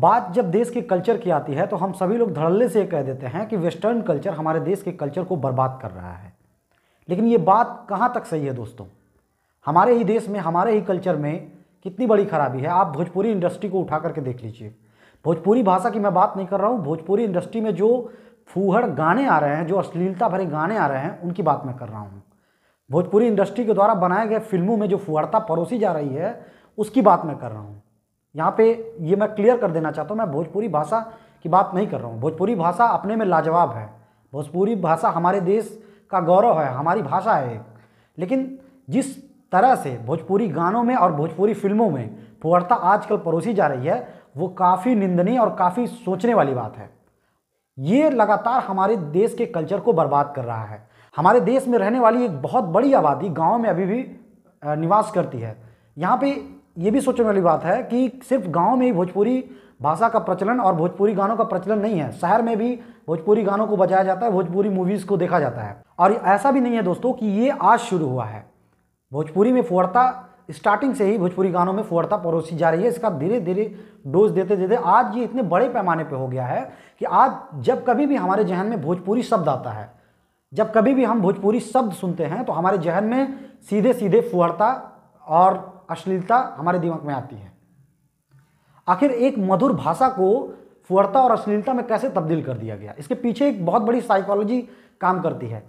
बात जब देश के कल्चर की आती है तो हम सभी लोग धड़ल्ले से कह देते हैं कि वेस्टर्न कल्चर हमारे देश के कल्चर को बर्बाद कर रहा है लेकिन ये बात कहाँ तक सही है दोस्तों हमारे ही देश में हमारे ही कल्चर में कितनी बड़ी खराबी है आप भोजपुरी इंडस्ट्री को उठा करके देख लीजिए भोजपुरी भाषा की मैं बात नहीं कर रहा हूँ भोजपुरी इंडस्ट्री में जो फूहड़ गाने आ रहे हैं जो अश्लीलता भरे गाने आ रहे हैं उनकी बात मैं कर रहा हूँ भोजपुरी इंडस्ट्री के द्वारा बनाए गए फिल्मों में जो फुहड़ता परोसी जा रही है उसकी बात मैं कर रहा हूँ यहाँ पे ये मैं क्लियर कर देना चाहता हूँ मैं भोजपुरी भाषा की बात नहीं कर रहा हूँ भोजपुरी भाषा अपने में लाजवाब है भोजपुरी भाषा हमारे देश का गौरव है हमारी भाषा है लेकिन जिस तरह से भोजपुरी गानों में और भोजपुरी फिल्मों में पुअर्ता आजकल परोसी जा रही है वो काफ़ी निंदनीय और काफ़ी सोचने वाली बात है ये लगातार हमारे देश के कल्चर को बर्बाद कर रहा है हमारे देश में रहने वाली एक बहुत बड़ी आबादी गाँव में अभी भी निवास करती है यहाँ पे ये भी सोचने वाली बात है कि सिर्फ गांव में ही भोजपुरी भाषा का प्रचलन और भोजपुरी गानों का प्रचलन नहीं है शहर में भी भोजपुरी गानों को बजाया जाता है भोजपुरी मूवीज़ को देखा जाता है और ऐसा भी नहीं है दोस्तों कि ये आज शुरू हुआ है भोजपुरी में फोड़ता स्टार्टिंग से ही भोजपुरी गानों में फोड़ता परोसी जा रही है इसका धीरे धीरे डोज देते देते आज ये इतने बड़े पैमाने पर हो गया है कि आज जब कभी भी हमारे जहन में भोजपुरी शब्द आता है जब कभी भी हम भोजपुरी शब्द सुनते हैं तो हमारे जहन में सीधे सीधे फुहरता और अश्लीलता हमारे दिमाग में आती है आखिर एक मधुर भाषा को फुअरता और अश्लीलता में कैसे तब्दील कर दिया गया इसके पीछे एक बहुत बड़ी साइकोलॉजी काम करती है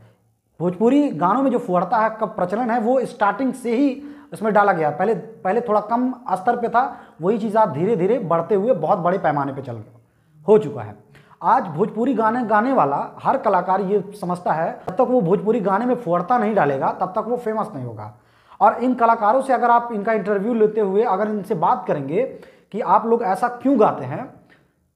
भोजपुरी गानों में जो फुअरता है का प्रचलन है वो स्टार्टिंग से ही इसमें डाला गया पहले पहले थोड़ा कम स्तर पे था वही चीज़ आज धीरे धीरे बढ़ते हुए बहुत बड़े पैमाने पे चल हो चुका है आज भोजपुरी गाने गाने वाला हर कलाकार ये समझता है तब तक वो भोजपुरी गाने में फुअरता नहीं डालेगा तब तक वो फेमस नहीं होगा और इन कलाकारों से अगर आप इनका इंटरव्यू लेते हुए अगर इनसे बात करेंगे कि आप लोग ऐसा क्यों गाते हैं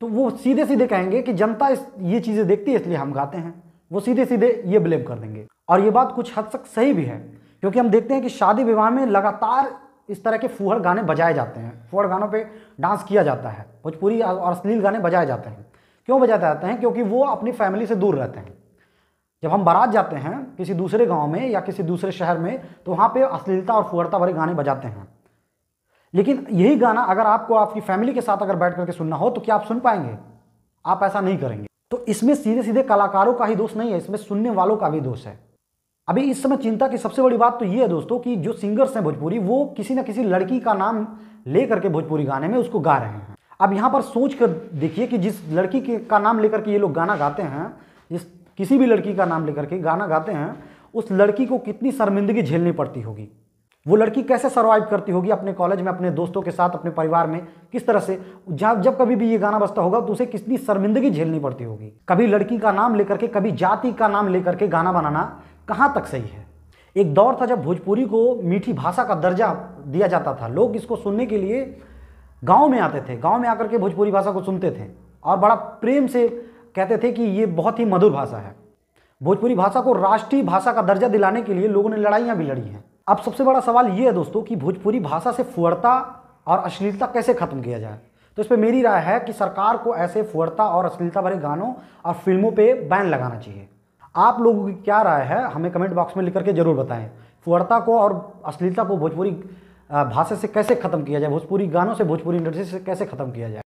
तो वो सीधे सीधे कहेंगे कि जनता इस ये चीज़ें देखती है इसलिए हम गाते हैं वो सीधे सीधे ये ब्लेम कर देंगे और ये बात कुछ हद तक सही भी है क्योंकि हम देखते हैं कि शादी विवाह में लगातार इस तरह के फुहड़ गाने बजाए जाते हैं फूहड़ गानों पे डांस किया जाता है भोजपुरी और अश्लील गाने बजाए जाते हैं क्यों बजाए जाते हैं क्योंकि वो अपनी फैमिली से दूर रहते हैं जब हम बारात जाते हैं किसी दूसरे गांव में या किसी दूसरे शहर में तो वहाँ पे अश्लीलता और फुहरता भरे गाने बजाते हैं लेकिन यही गाना अगर आपको आपकी फैमिली के साथ अगर बैठ करके सुनना हो तो क्या आप सुन पाएंगे आप ऐसा नहीं करेंगे तो इसमें सीधे सीधे कलाकारों का ही दोष नहीं है इसमें सुनने वालों का भी दोष है अभी इस समय चिंता की सबसे बड़ी बात तो ये है दोस्तों कि जो सिंगर्स हैं भोजपुरी वो किसी न किसी लड़की का नाम ले करके भोजपुरी गाने में उसको गा रहे हैं अब यहाँ पर सोच कर देखिए कि जिस लड़की के का नाम लेकर के ये लोग गाना गाते हैं जिस किसी भी लड़की का नाम लेकर के गाना गाते हैं उस लड़की को कितनी शर्मिंदगी झेलनी पड़ती होगी वो लड़की कैसे सर्वाइव करती होगी अपने कॉलेज में अपने दोस्तों के साथ अपने परिवार में किस तरह से जब जब कभी भी ये गाना बजता होगा तो उसे कितनी शर्मिंदगी झेलनी पड़ती होगी कभी लड़की का नाम लेकर के कभी जाति का नाम लेकर के गाना बनाना कहाँ तक सही है एक दौर था जब भोजपुरी को मीठी भाषा का दर्जा दिया जाता था लोग इसको सुनने के लिए गाँव में आते थे गाँव में आकर के भोजपुरी भाषा को सुनते थे और बड़ा प्रेम से कहते थे कि ये बहुत ही मधुर भाषा है भोजपुरी भाषा को राष्ट्रीय भाषा का दर्जा दिलाने के लिए लोगों ने लड़ाइयाँ भी लड़ी हैं अब सबसे बड़ा सवाल ये है दोस्तों कि भोजपुरी भाषा से फुअरता और अश्लीलता कैसे खत्म किया जाए तो इस पर मेरी राय है कि सरकार को ऐसे फुअरता और अश्लीलता भरे गानों और फिल्मों पर बैन लगाना चाहिए आप लोगों की क्या राय है हमें कमेंट बॉक्स में लिख करके ज़रूर बताएं फुअरता को और अश्लीलता को भोजपुरी भाषा से कैसे ख़त्म किया जाए भोजपुरी गानों से भोजपुरी इंडस्ट्री से कैसे ख़त्म किया जाए